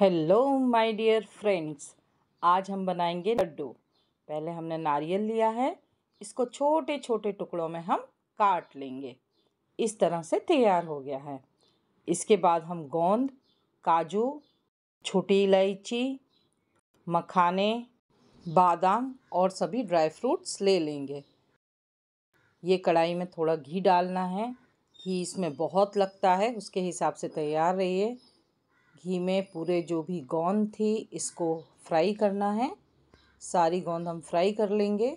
hello my dear friends आज हम बनाएंगे लड्डू पहले हमने नारियल लिया है इसको छोटे छोटे टुकड़ों में हम काट लेंगे इस तरह से तैयार हो गया है इसके बाद हम गोंद काजू छोटी इलायची मखाने बादाम और सभी ड्राई फ्रूट्स ले लेंगे ये कढ़ाई में थोड़ा घी डालना है घी इसमें बहुत लगता है उसके हिसाब से तैयार रहिए घी में पूरे जो भी गोंद थी इसको फ्राई करना है सारी गोंद हम फ्राई कर लेंगे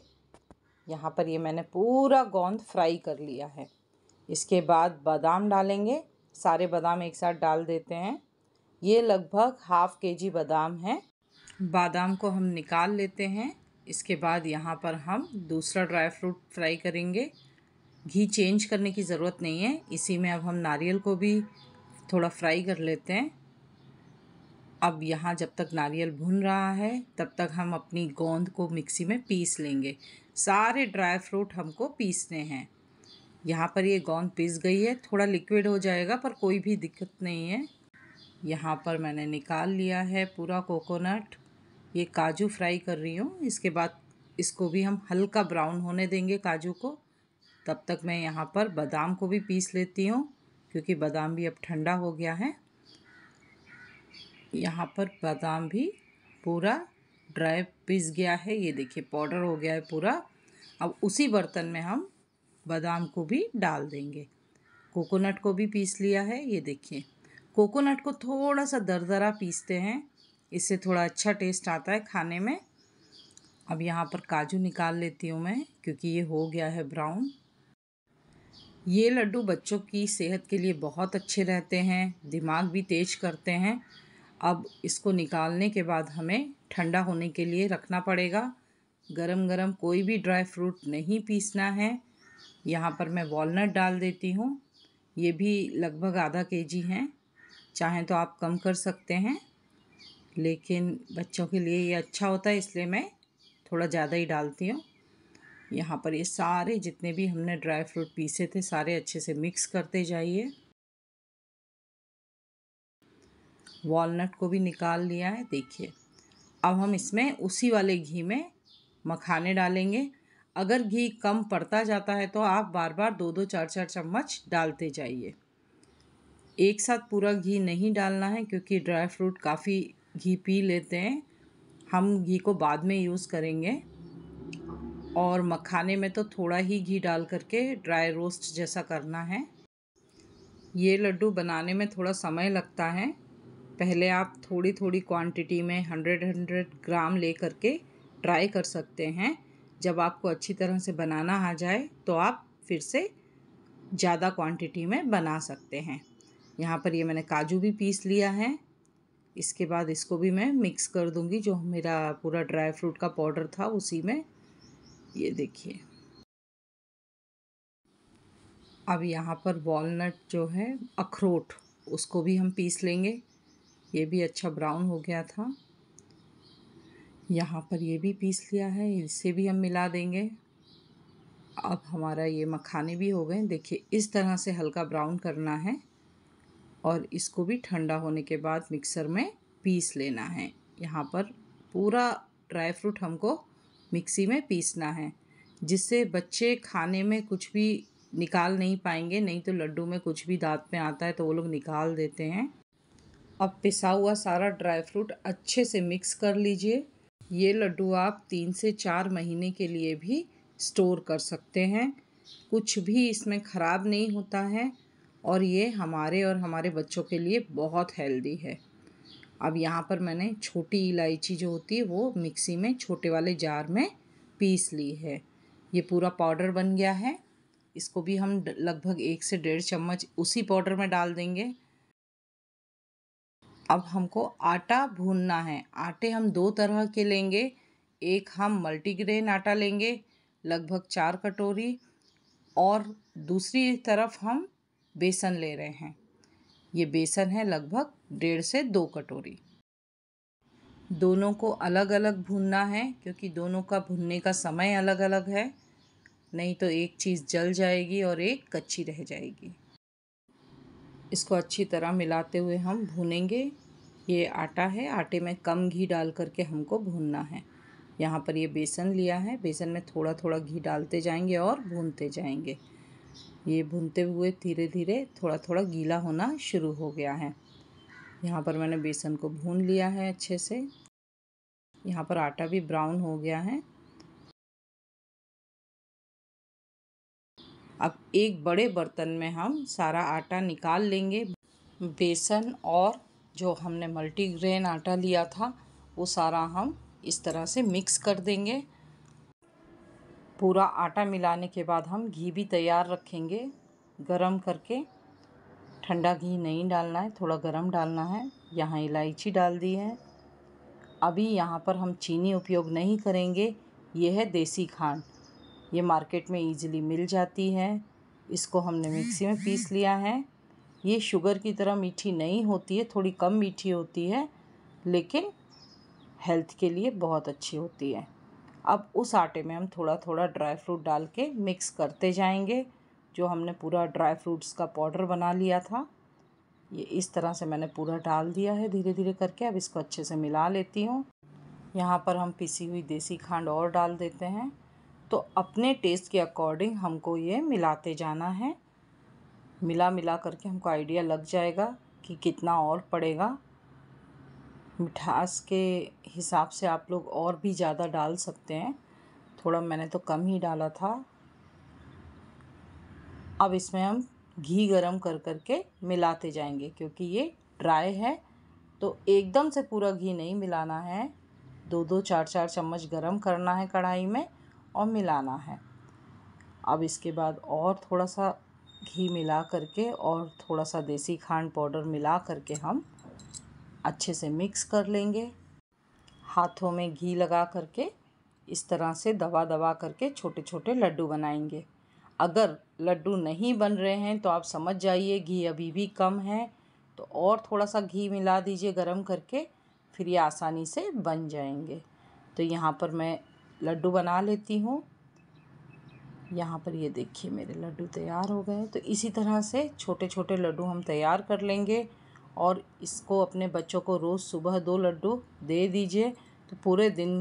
यहाँ पर ये मैंने पूरा गोंद फ्राई कर लिया है इसके बाद बादाम डालेंगे सारे बादाम एक साथ डाल देते हैं ये लगभग हाफ़ के जी बादाम है बादाम को हम निकाल लेते हैं इसके बाद यहाँ पर हम दूसरा ड्राई फ्रूट फ्राई करेंगे घी चेंज करने की ज़रूरत नहीं है इसी में अब हम नारियल को भी थोड़ा फ्राई कर लेते हैं अब यहाँ जब तक नारियल भुन रहा है तब तक हम अपनी गोंद को मिक्सी में पीस लेंगे सारे ड्राई फ्रूट हमको पीसने हैं यहाँ पर ये गोंद पीस गई है थोड़ा लिक्विड हो जाएगा पर कोई भी दिक्कत नहीं है यहाँ पर मैंने निकाल लिया है पूरा कोकोनट ये काजू फ्राई कर रही हूँ इसके बाद इसको भी हम हल्का ब्राउन होने देंगे काजू को तब तक मैं यहाँ पर बादाम को भी पीस लेती हूँ क्योंकि बादाम भी अब ठंडा हो गया है यहाँ पर बादाम भी पूरा ड्राई पिस गया है ये देखिए पाउडर हो गया है पूरा अब उसी बर्तन में हम बादाम को भी डाल देंगे कोकोनट को भी पीस लिया है ये देखिए कोकोनट को थोड़ा सा दरदरा पीसते हैं इससे थोड़ा अच्छा टेस्ट आता है खाने में अब यहाँ पर काजू निकाल लेती हूँ मैं क्योंकि ये हो गया है ब्राउन ये लड्डू बच्चों की सेहत के लिए बहुत अच्छे रहते हैं दिमाग भी तेज करते हैं अब इसको निकालने के बाद हमें ठंडा होने के लिए रखना पड़ेगा गरम गरम कोई भी ड्राई फ्रूट नहीं पीसना है यहाँ पर मैं वॉलनट डाल देती हूँ ये भी लगभग आधा के जी हैं चाहें तो आप कम कर सकते हैं लेकिन बच्चों के लिए ये अच्छा होता है इसलिए मैं थोड़ा ज़्यादा ही डालती हूँ यहाँ पर ये सारे जितने भी हमने ड्राई फ्रूट पीसे थे सारे अच्छे से मिक्स करते जाइए वॉलनट को भी निकाल लिया है देखिए अब हम इसमें उसी वाले घी में मखाने डालेंगे अगर घी कम पड़ता जाता है तो आप बार बार दो दो चार चार चम्मच डालते जाइए एक साथ पूरा घी नहीं डालना है क्योंकि ड्राई फ्रूट काफ़ी घी पी लेते हैं हम घी को बाद में यूज़ करेंगे और मखाने में तो थोड़ा ही घी डाल करके ड्राई रोस्ट जैसा करना है ये लड्डू बनाने में थोड़ा समय लगता है पहले आप थोड़ी थोड़ी क्वांटिटी में हंड्रेड हंड्रेड ग्राम ले करके ट्राई कर सकते हैं जब आपको अच्छी तरह से बनाना आ जाए तो आप फिर से ज़्यादा क्वांटिटी में बना सकते हैं यहाँ पर ये मैंने काजू भी पीस लिया है इसके बाद इसको भी मैं मिक्स कर दूँगी जो मेरा पूरा ड्राई फ्रूट का पाउडर था उसी में ये देखिए अब यहाँ पर वॉलनट जो है अखरोट उसको भी हम पीस लेंगे ये भी अच्छा ब्राउन हो गया था यहाँ पर ये भी पीस लिया है इसे भी हम मिला देंगे अब हमारा ये मखाने भी हो गए देखिए इस तरह से हल्का ब्राउन करना है और इसको भी ठंडा होने के बाद मिक्सर में पीस लेना है यहाँ पर पूरा ड्राई फ्रूट हमको मिक्सी में पीसना है जिससे बच्चे खाने में कुछ भी निकाल नहीं पाएंगे नहीं तो लड्डू में कुछ भी दांत में आता है तो वो लोग निकाल देते हैं अब पिसा हुआ सारा ड्राई फ्रूट अच्छे से मिक्स कर लीजिए ये लड्डू आप तीन से चार महीने के लिए भी स्टोर कर सकते हैं कुछ भी इसमें ख़राब नहीं होता है और ये हमारे और हमारे बच्चों के लिए बहुत हेल्दी है अब यहाँ पर मैंने छोटी इलायची जो होती है वो मिक्सी में छोटे वाले जार में पीस ली है ये पूरा पाउडर बन गया है इसको भी हम लगभग एक से डेढ़ चम्मच उसी पाउडर में डाल देंगे अब हमको आटा भूनना है आटे हम दो तरह के लेंगे एक हम मल्टीग्रेन आटा लेंगे लगभग चार कटोरी और दूसरी तरफ हम बेसन ले रहे हैं ये बेसन है लगभग डेढ़ से दो कटोरी दोनों को अलग अलग भूनना है क्योंकि दोनों का भुनने का समय अलग अलग है नहीं तो एक चीज़ जल जाएगी और एक कच्ची रह जाएगी इसको अच्छी तरह मिलाते हुए हम भूनेंगे ये आटा है आटे में कम घी डाल करके हमको भूनना है यहाँ पर ये बेसन लिया है बेसन में थोड़ा थोड़ा घी डालते जाएंगे और भूनते जाएंगे ये भूनते हुए धीरे धीरे थोड़ा थोड़ा गीला होना शुरू हो गया है यहाँ पर मैंने बेसन को भून लिया है अच्छे से यहाँ पर आटा भी ब्राउन हो गया है अब एक बड़े बर्तन में हम सारा आटा निकाल लेंगे बेसन और जो हमने मल्टीग्रेन आटा लिया था वो सारा हम इस तरह से मिक्स कर देंगे पूरा आटा मिलाने के बाद हम घी भी तैयार रखेंगे गरम करके ठंडा घी नहीं डालना है थोड़ा गरम डालना है यहाँ इलायची डाल दी है अभी यहाँ पर हम चीनी उपयोग नहीं करेंगे यह है देसी खांड ये मार्केट में ईज़िली मिल जाती है इसको हमने मिक्सी में पीस लिया है ये शुगर की तरह मीठी नहीं होती है थोड़ी कम मीठी होती है लेकिन हेल्थ के लिए बहुत अच्छी होती है अब उस आटे में हम थोड़ा थोड़ा ड्राई फ्रूट डाल के मिक्स करते जाएंगे जो हमने पूरा ड्राई फ्रूट्स का पाउडर बना लिया था ये इस तरह से मैंने पूरा डाल दिया है धीरे धीरे करके अब इसको अच्छे से मिला लेती हूँ यहाँ पर हम पिसी हुई देसी खांड और डाल देते हैं तो अपने टेस्ट के अकॉर्डिंग हमको ये मिलाते जाना है मिला मिला करके हमको आइडिया लग जाएगा कि कितना और पड़ेगा मिठास के हिसाब से आप लोग और भी ज़्यादा डाल सकते हैं थोड़ा मैंने तो कम ही डाला था अब इसमें हम घी गरम कर कर के मिलाते जाएंगे क्योंकि ये ड्राई है तो एकदम से पूरा घी नहीं मिलाना है दो दो चार चार चम्मच गरम करना है कढ़ाई में और मिलाना है अब इसके बाद और थोड़ा सा घी मिला करके और थोड़ा सा देसी खांड पाउडर मिला करके हम अच्छे से मिक्स कर लेंगे हाथों में घी लगा करके इस तरह से दबा दबा करके छोटे छोटे लड्डू बनाएंगे अगर लड्डू नहीं बन रहे हैं तो आप समझ जाइए घी अभी भी कम है तो और थोड़ा सा घी मिला दीजिए गरम करके फिर ये आसानी से बन जाएंगे तो यहाँ पर मैं लड्डू बना लेती हूँ यहाँ पर ये देखिए मेरे लड्डू तैयार हो गए तो इसी तरह से छोटे छोटे लड्डू हम तैयार कर लेंगे और इसको अपने बच्चों को रोज़ सुबह दो लड्डू दे दीजिए तो पूरे दिन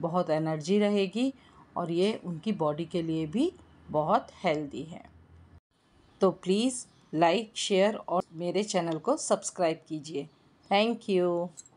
बहुत एनर्जी रहेगी और ये उनकी बॉडी के लिए भी बहुत हेल्दी है तो प्लीज़ लाइक शेयर और मेरे चैनल को सब्सक्राइब कीजिए थैंक यू